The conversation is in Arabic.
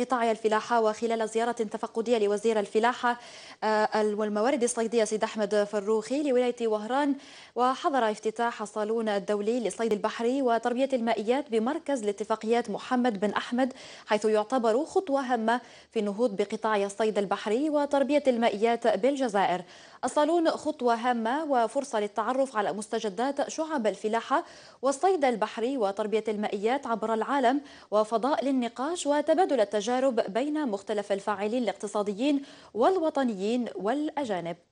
قطاع الفلاحة وخلال زيارة تفقدية لوزير الفلاحة آه، والموارد الصيدية سيد أحمد فروخي لولاية وهران وحضر افتتاح الصالون الدولي للصيد البحري وتربية المائيات بمركز الاتفاقيات محمد بن أحمد حيث يعتبر خطوة هامة في النهوض بقطاع الصيد البحري وتربية المائيات بالجزائر الصالون خطوة هامة وفرصة للتعرف على مستجدات شعب الفلاحة والصيد البحري وتربية المائيات عبر العالم وفضاء للنقاش وتبادل التجارب بين مختلف الفاعلين الاقتصاديين والوطنيين والأجانب